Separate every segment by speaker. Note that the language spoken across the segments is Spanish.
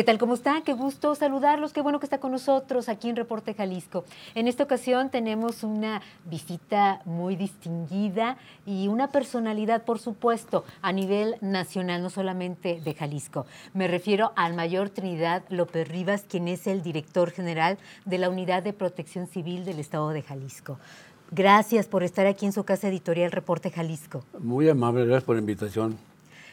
Speaker 1: ¿Qué tal? ¿Cómo está? Qué gusto saludarlos. Qué bueno que está con nosotros aquí en Reporte Jalisco. En esta ocasión tenemos una visita muy distinguida y una personalidad, por supuesto, a nivel nacional, no solamente de Jalisco. Me refiero al mayor Trinidad López Rivas, quien es el director general de la Unidad de Protección Civil del Estado de Jalisco. Gracias por estar aquí en su casa editorial Reporte Jalisco.
Speaker 2: Muy amable, gracias por la invitación.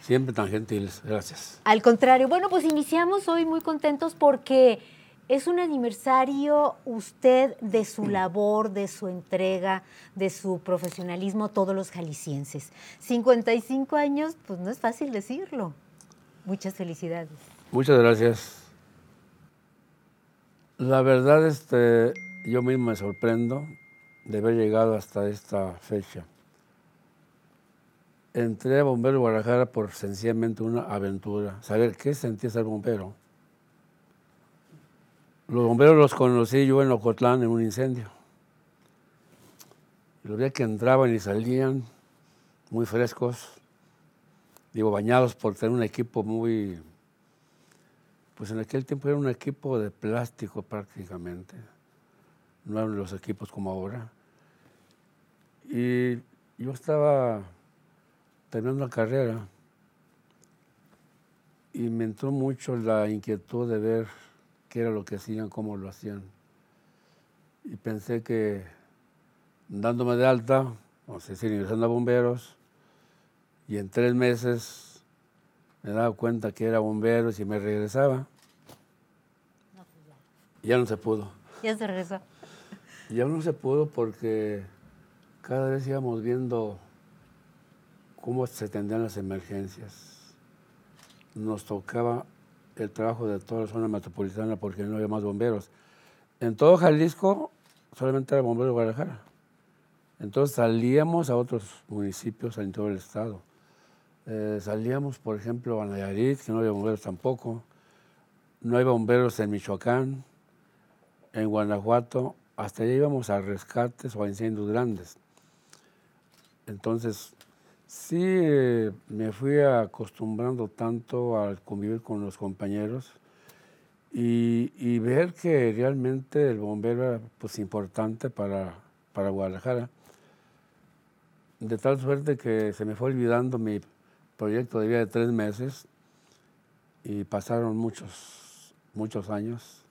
Speaker 2: Siempre tan gentiles, gracias.
Speaker 1: Al contrario, bueno, pues iniciamos hoy muy contentos porque es un aniversario usted de su labor, de su entrega, de su profesionalismo, todos los jaliscienses. 55 años, pues no es fácil decirlo. Muchas felicidades.
Speaker 2: Muchas gracias. La verdad, este, yo mismo me sorprendo de haber llegado hasta esta fecha entré a Bombero Guadalajara por sencillamente una aventura, saber qué sentía ser bombero. Los bomberos los conocí yo en Ocotlán en un incendio. Los veía que entraban y salían muy frescos, digo, bañados por tener un equipo muy... Pues en aquel tiempo era un equipo de plástico prácticamente, no eran los equipos como ahora. Y yo estaba terminando la carrera y me entró mucho la inquietud de ver qué era lo que hacían, cómo lo hacían. Y pensé que dándome de alta, o sea, ingresando a bomberos, y en tres meses me daba cuenta que era bomberos y me regresaba. ya no se pudo. Ya se regresó. Ya no se pudo porque cada vez íbamos viendo cómo se atendían las emergencias. Nos tocaba el trabajo de toda la zona metropolitana porque no había más bomberos. En todo Jalisco solamente era bombero de Guadalajara. Entonces salíamos a otros municipios en todo el estado. Eh, salíamos, por ejemplo, a Nayarit, que no había bomberos tampoco. No hay bomberos en Michoacán, en Guanajuato. Hasta allá íbamos a rescates o a incendios grandes. Entonces, Sí, eh, me fui acostumbrando tanto al convivir con los compañeros y, ver que realmente el bombero era pues, importante para, para Guadalajara. De tal suerte que se me fue olvidando mi proyecto de vida de tres meses y pasaron muchos, muchos años.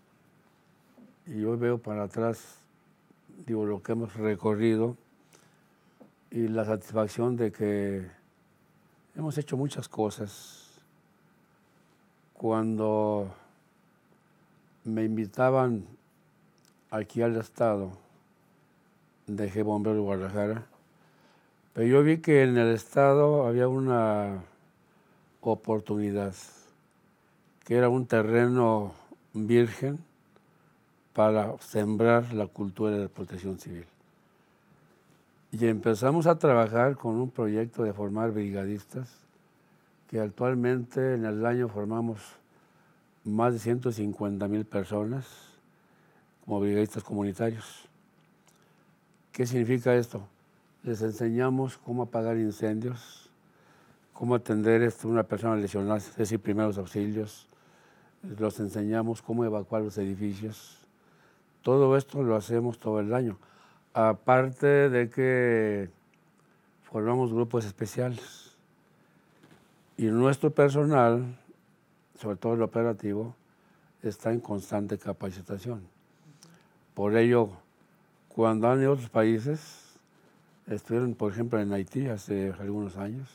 Speaker 2: Y hoy veo para atrás, digo, lo que hemos recorrido y la satisfacción de que hemos hecho muchas cosas. Cuando me invitaban aquí al estado, dejé Bombero Guadalajara, pero yo vi que en el estado había una oportunidad, que era un terreno virgen para sembrar la cultura de protección civil. Y empezamos a trabajar con un proyecto de formar brigadistas, que actualmente en el año formamos más de 150 mil personas como brigadistas comunitarios. ¿Qué significa esto? Les enseñamos cómo apagar incendios, cómo atender a este, una persona lesionada, es decir, primeros auxilios. Los enseñamos cómo evacuar los edificios. Todo esto lo hacemos todo el año. Aparte de que formamos grupos especiales. Y nuestro personal, sobre todo el operativo, está en constante capacitación. Por ello, cuando han a otros países, estuvieron, por ejemplo, en Haití hace algunos años,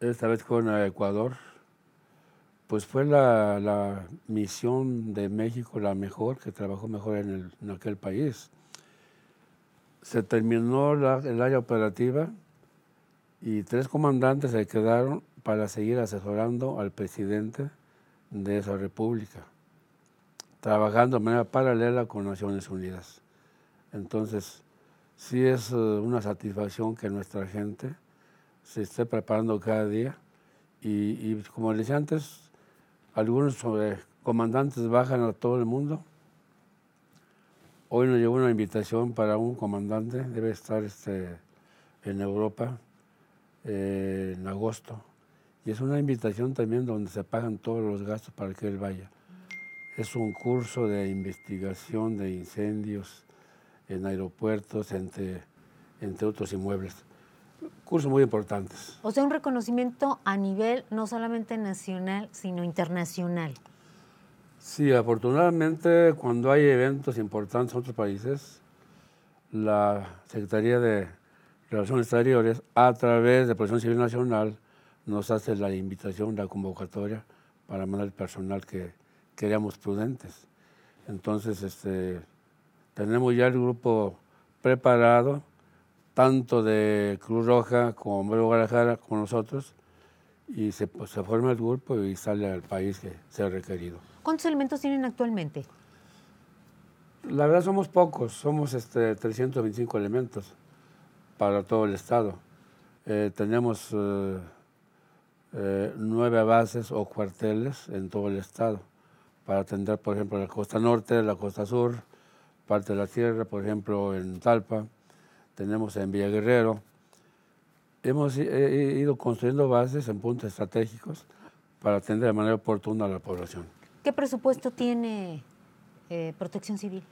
Speaker 2: esta vez con Ecuador, pues fue la, misión de México la mejor, que trabajó mejor en aquel país se terminó el área operativa y tres comandantes se quedaron para seguir asesorando al presidente de esa república, trabajando de manera paralela con Naciones Unidas. Entonces, sí es eh, una satisfacción que nuestra gente se esté preparando cada día y, como les decía antes, algunos eh, comandantes bajan a todo el mundo Hoy nos llegó una invitación para un comandante, debe estar este, en Europa eh, en agosto. Y es una invitación también donde se pagan todos los gastos para que él vaya. Es un curso de investigación de incendios en aeropuertos, entre, entre otros inmuebles. Cursos muy importantes.
Speaker 1: O sea, un reconocimiento a nivel no solamente nacional, sino internacional.
Speaker 2: Sí, afortunadamente cuando hay eventos importantes en otros países, la Secretaría de Relaciones Exteriores, a través de Protección Civil Nacional, nos hace la invitación, la convocatoria para mandar el personal que queríamos prudentes. Entonces, este, tenemos ya el grupo preparado, tanto de Cruz Roja como de Guadalajara, como nosotros, y se, pues, se forma el grupo y sale al país que sea requerido.
Speaker 1: ¿Cuántos elementos tienen actualmente?
Speaker 2: La verdad somos pocos, somos este, 325 elementos para todo el Estado. Eh, tenemos eh, eh, nueve bases o cuarteles en todo el Estado para atender, por ejemplo, la costa norte, la costa sur, parte de la tierra, por ejemplo, en Talpa, tenemos en Villa Guerrero. Hemos ido construyendo bases en puntos estratégicos para atender de manera oportuna a la población.
Speaker 1: ¿Qué presupuesto tiene eh, Protección Civil?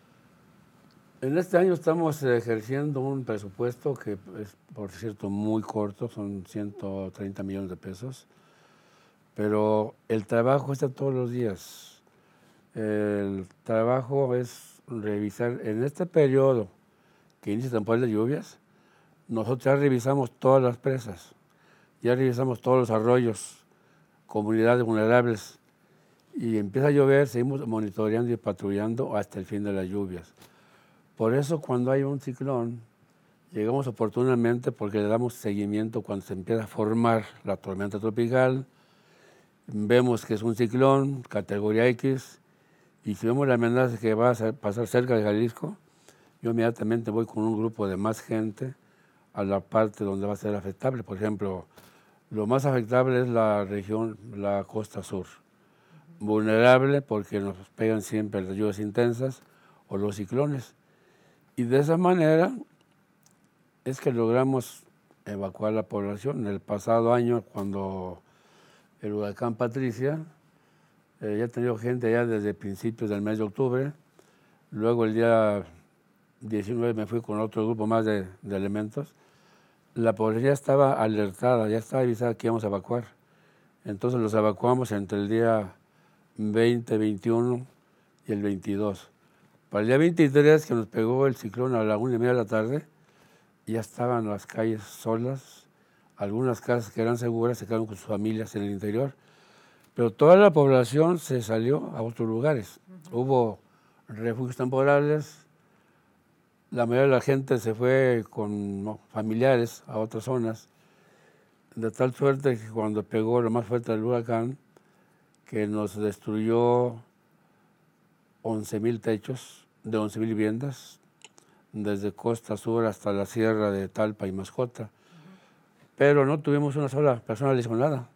Speaker 2: En este año estamos ejerciendo un presupuesto que es, por cierto, muy corto, son 130 millones de pesos, pero el trabajo está todos los días. El trabajo es revisar en este periodo que inicia temporal de lluvias, nosotros ya revisamos todas las presas, ya revisamos todos los arroyos, comunidades vulnerables, y empieza a llover, seguimos monitoreando y patrullando hasta el fin de las lluvias. Por eso cuando hay un ciclón, llegamos oportunamente porque le damos seguimiento cuando se empieza a formar la tormenta tropical. Vemos que es un ciclón, categoría X, y si vemos la amenaza que va a pasar cerca de Jalisco, yo inmediatamente voy con un grupo de más gente a la parte donde va a ser afectable. Por ejemplo, lo más afectable es la región, la costa sur vulnerable porque nos pegan siempre las lluvias intensas o los ciclones. Y de esa manera es que logramos evacuar la población. En El pasado año, cuando el huracán Patricia, eh, ya ha tenido gente allá desde principios del mes de octubre. Luego el día 19 me fui con otro grupo más de, de elementos. La población ya estaba alertada, ya estaba avisada que íbamos a evacuar. Entonces los evacuamos entre el día 20, 21 y el 22. Para el día 23 que nos pegó el ciclón a la una y media de la tarde, ya estaban las calles solas, algunas casas que eran seguras se quedaron con sus familias en el interior, pero toda la población se salió a otros lugares. Hubo refugios temporales, la mayoría de la gente se fue con familiares a otras zonas, de tal suerte que cuando pegó lo más fuerte del huracán, que nos destruyó 11.000 techos de 11.000 viviendas, desde Costa Sur hasta la sierra de Talpa y Mascota. Pero no tuvimos una sola persona lesionada.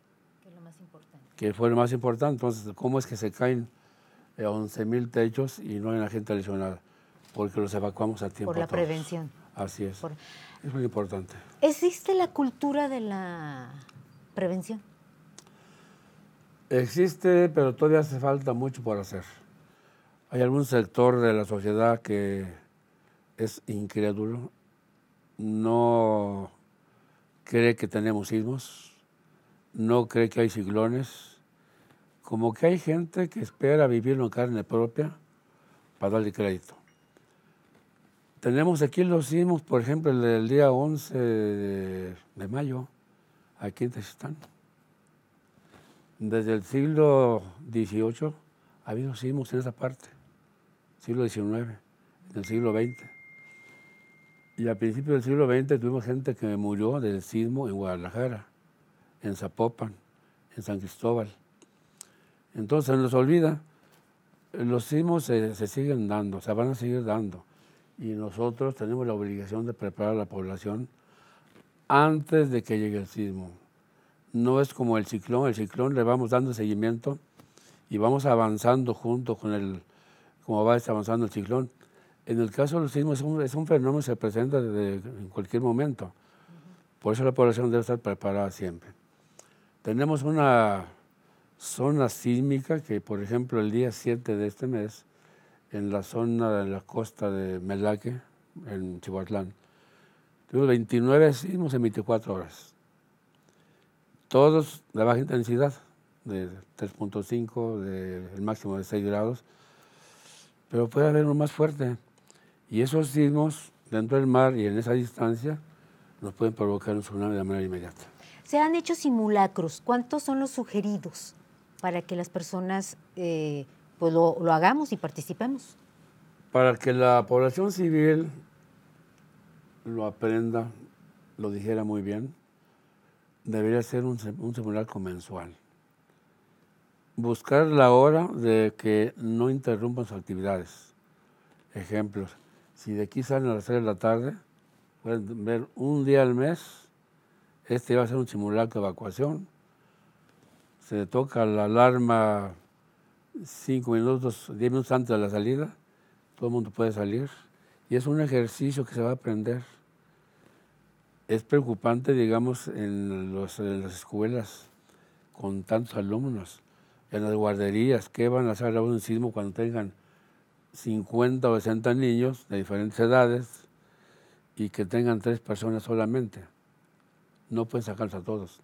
Speaker 2: Que, lo más importante. que fue lo más importante. Entonces, ¿cómo es que se caen 11.000 eh, techos y no hay una gente lesionada? Porque los evacuamos a tiempo. Por la prevención. Así es. Es muy importante.
Speaker 1: ¿Existe la cultura de la prevención?
Speaker 2: Existe, pero todavía hace falta mucho por hacer. Hay algún sector de la sociedad que es incrédulo, no cree que tenemos sismos, no cree que hay ciclones, como que hay gente que espera vivir en carne propia para darle crédito. Tenemos aquí los sismos, por ejemplo, el del día 11 de mayo, aquí en están? desde el siglo XVIII ha habido sismos en esa parte, siglo XIX, en el siglo XX. Y a principios del siglo XX tuvimos gente que murió del sismo en Guadalajara, en Zapopan, en San Cristóbal. Entonces nos olvida, los sismos se siguen dando, se van a seguir dando. Y nosotros tenemos la obligación de preparar a la población antes de que llegue el sismo no es como el ciclón, el ciclón le vamos dando seguimiento y vamos avanzando junto con el, como va este avanzando el ciclón. En el caso de los es un, fenómeno que se presenta en cualquier momento. Por eso la población debe estar preparada siempre. Tenemos una zona sísmica que, por ejemplo, el día 7 de este mes, en la zona de la costa de Melaque, en Chihuatlán, tuvimos 29 sismos en 24 horas todos de baja intensidad, de 3.5, del máximo de 6 grados, pero puede haber uno más fuerte. Y esos sismos dentro del mar y en esa distancia nos pueden provocar un tsunami de manera inmediata. Se han hecho
Speaker 1: simulacros. ¿Cuántos son los sugeridos para que las personas eh, pues lo, lo hagamos y participemos?
Speaker 2: Para que la población civil lo aprenda, lo dijera muy bien, debería ser un, un simulacro mensual. Buscar la hora de que no interrumpan sus actividades. Ejemplos, si de aquí salen a las 3 de la tarde, pueden ver un día al mes, este va a ser un simulacro de evacuación. Se toca la alarma 5 minutos, 10 minutos antes de la salida, todo el mundo puede salir. Y es un ejercicio que se va a aprender es preocupante, digamos, en, las escuelas con tantos alumnos, en las guarderías, ¿qué van a hacer a un sismo cuando tengan 50 o 60 niños de diferentes edades y que tengan tres personas solamente? No pueden sacarlos a todos.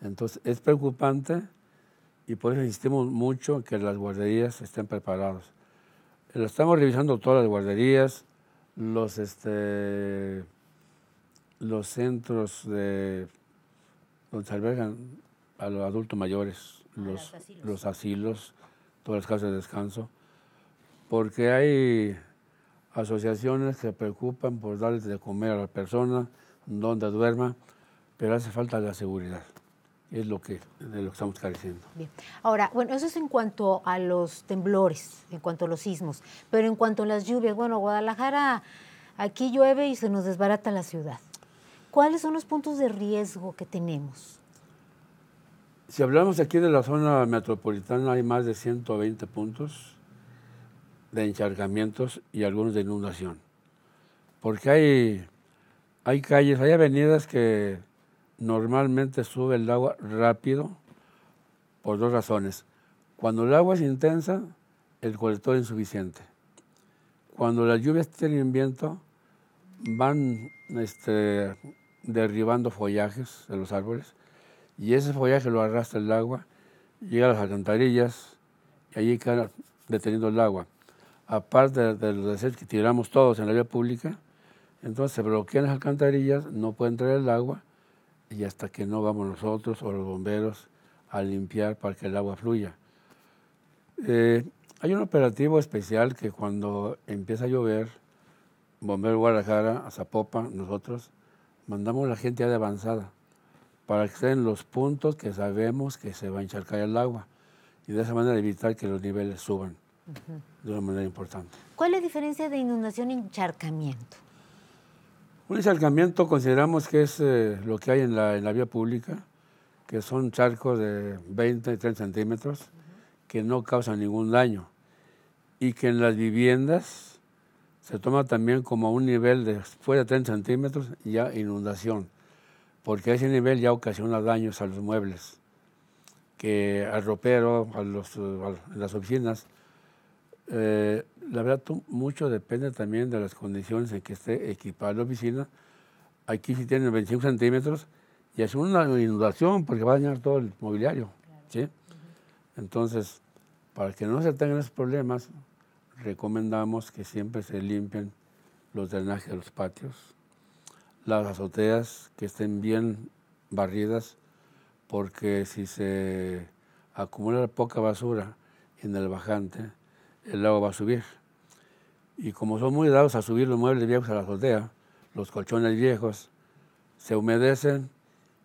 Speaker 2: Entonces, es preocupante y por eso insistimos mucho en que las guarderías estén preparadas. Lo estamos revisando todas las guarderías, los... Este, los centros de, donde se albergan a los adultos mayores, ah, los, asilos. los asilos, todas las casas de descanso, porque hay asociaciones que se preocupan por darles de comer a la persona, donde duerma, pero hace falta la seguridad. Es lo que, de lo que estamos careciendo. Bien.
Speaker 1: Ahora, bueno, eso es en cuanto a los temblores, en cuanto a los sismos, pero en cuanto a las lluvias, bueno, Guadalajara, aquí llueve y se nos desbarata la ciudad. ¿Cuáles son los puntos de riesgo que tenemos?
Speaker 2: Si hablamos aquí de la zona metropolitana, hay más de 120 puntos de encharcamientos y algunos de inundación. Porque hay, hay calles, hay avenidas que normalmente sube el agua rápido por dos razones. Cuando el agua es intensa, el colector es insuficiente. Cuando las lluvias tienen viento, van este, derribando follajes de los árboles y ese follaje lo arrastra el agua, llega a las alcantarillas y allí queda deteniendo el agua. Aparte de, que tiramos todos en la vía pública, entonces se bloquean las alcantarillas, no puede entrar el agua y hasta que no vamos nosotros o los bomberos a limpiar para que el agua fluya. Eh, hay un operativo especial que cuando empieza a llover, Bombero Guadalajara, a Zapopan, nosotros, mandamos a la gente ya de avanzada para que estén los puntos que sabemos que se va a encharcar el agua y de esa manera evitar que los niveles suban de una manera importante.
Speaker 1: ¿Cuál es la diferencia de inundación y encharcamiento?
Speaker 2: Un encharcamiento consideramos que es eh, lo que hay en la, en la, vía pública, que son charcos de 20 y 30 centímetros que no causan ningún daño y que en las viviendas se toma también como un nivel de fuera de 30 centímetros ya inundación, porque ese nivel ya ocasiona daños a los muebles, que al ropero, a, las oficinas. Eh, la verdad, mucho depende también de las condiciones en que esté equipada la oficina. Aquí si tiene 25 centímetros, ya es una inundación porque va a dañar todo el mobiliario. ¿sí? Entonces, para que no se tengan esos problemas, recomendamos que siempre se limpien los drenajes de los patios, las azoteas que estén bien barridas, porque si se acumula poca basura en el bajante, el agua va a subir. Y como son muy dados a subir los muebles viejos a la azotea, los colchones viejos se humedecen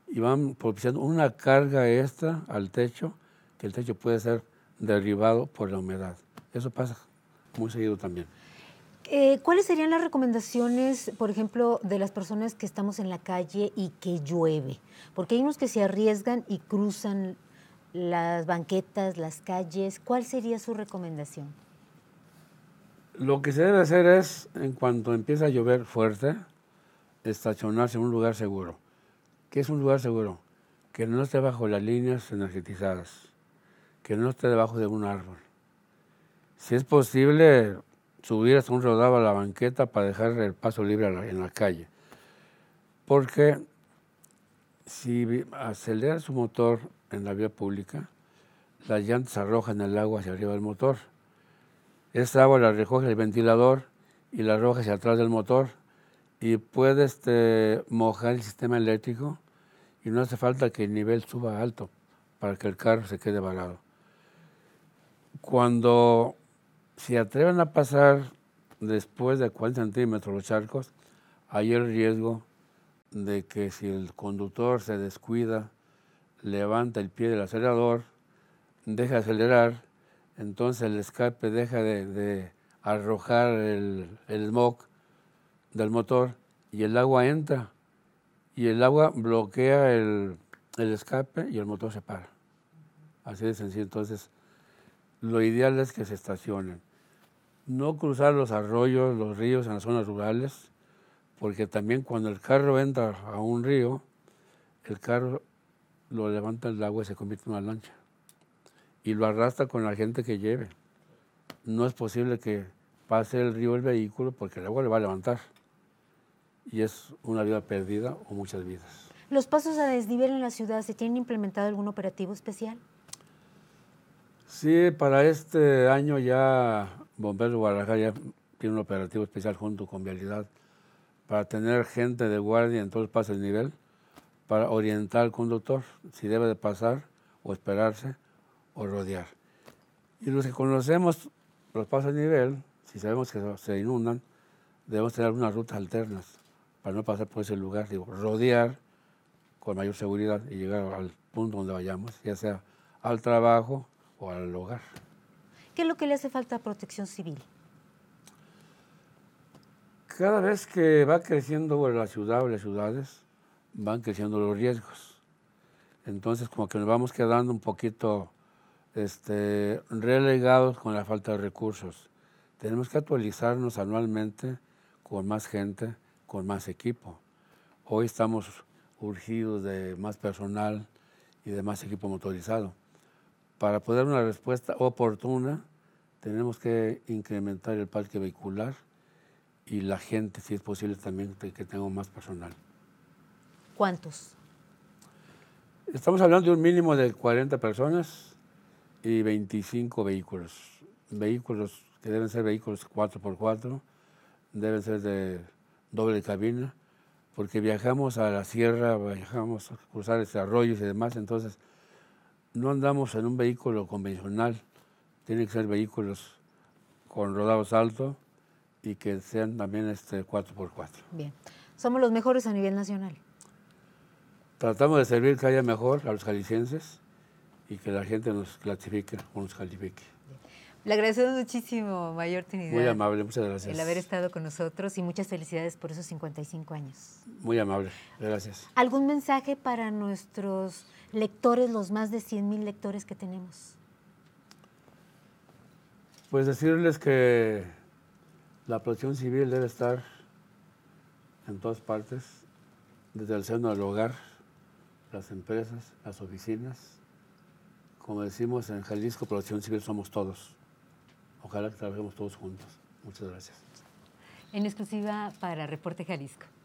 Speaker 2: y van propiciando una carga extra al techo, que el techo puede ser derribado por la humedad. Eso pasa muy seguido también.
Speaker 1: Eh, ¿Cuáles serían las recomendaciones, por ejemplo, de las personas que estamos en la calle y que llueve? Porque hay unos que se arriesgan y cruzan las banquetas, las calles. ¿Cuál sería su recomendación?
Speaker 2: Lo que se debe hacer es, en cuanto empieza a llover fuerte, estacionarse en un lugar seguro. ¿Qué es un lugar seguro? Que no esté bajo las líneas energizadas, que no esté debajo de un árbol, si es posible, subir hasta un rodado a la banqueta para dejar el paso libre en la calle. Porque si acelera su motor en la vía pública, las llantas arrojan el agua hacia arriba del motor. Esa agua la recoge el ventilador y la arroja hacia atrás del motor y puede este, mojar el sistema eléctrico y no hace falta que el nivel suba alto para que el carro se quede varado. Cuando si atreven a pasar después de 40 centímetros los charcos, hay el riesgo de que si el conductor se descuida, levanta el pie del acelerador, deja de acelerar, entonces el escape deja de, arrojar el, el smog del motor y el agua entra y el agua bloquea el, escape y el motor se para. Así de sencillo. Entonces, lo ideal es que se estacionen no cruzar los arroyos, los ríos en las zonas rurales, porque también cuando el carro entra a un río, el carro lo levanta el agua y se convierte en una lancha. Y lo arrastra con la gente que lleve. No es posible que pase el río el vehículo porque el agua le va a levantar. Y es una vida perdida o muchas vidas.
Speaker 1: ¿Los pasos a desnivel en la ciudad se tienen implementado algún operativo especial?
Speaker 2: Sí, para este año ya Bomberos Guadalajara tiene un operativo especial junto con Vialidad para tener gente de guardia en todos los pasos de nivel para orientar al conductor si debe de pasar o esperarse o rodear. Y los que conocemos los pasos de nivel, si sabemos que se inundan, debemos tener unas rutas alternas para no pasar por ese lugar, digo, rodear con mayor seguridad y llegar al punto donde vayamos, ya sea al trabajo o al hogar.
Speaker 1: ¿Qué es lo que le hace falta a protección civil?
Speaker 2: Cada vez que va creciendo la ciudad o las ciudades, van creciendo los riesgos. Entonces, como que nos vamos quedando un poquito este, relegados con la falta de recursos. Tenemos que actualizarnos anualmente con más gente, con más equipo. Hoy estamos urgidos de más personal y de más equipo motorizado. Para poder dar una respuesta oportuna, tenemos que incrementar el parque vehicular y la gente, si es posible, también que tenga más personal. ¿Cuántos? Estamos hablando de un mínimo de 40 personas y 25 vehículos. Vehículos que deben ser vehículos 4x4, deben ser de doble cabina, porque viajamos a la sierra, viajamos a cruzar ese arroyos y demás, entonces no andamos en un vehículo convencional, tienen que ser vehículos con rodados altos y que sean también este 4x4.
Speaker 1: Bien, somos los mejores a nivel nacional.
Speaker 2: Tratamos de servir que haya mejor a los jaliscienses y que la gente nos clasifique o nos califique.
Speaker 1: Le agradecemos muchísimo, Mayor Trinidad. Muy amable, muchas gracias. El haber estado con nosotros y muchas felicidades por esos 55 años.
Speaker 2: Muy amable, gracias.
Speaker 1: ¿Algún mensaje para nuestros lectores, los más de 100 mil lectores que tenemos?
Speaker 2: Pues decirles que la protección civil debe estar en todas partes, desde el seno al hogar, las empresas, las oficinas. Como decimos en Jalisco, protección civil somos todos Ojalá que trabajemos todos juntos. Muchas gracias.
Speaker 1: En exclusiva para Reporte Jalisco.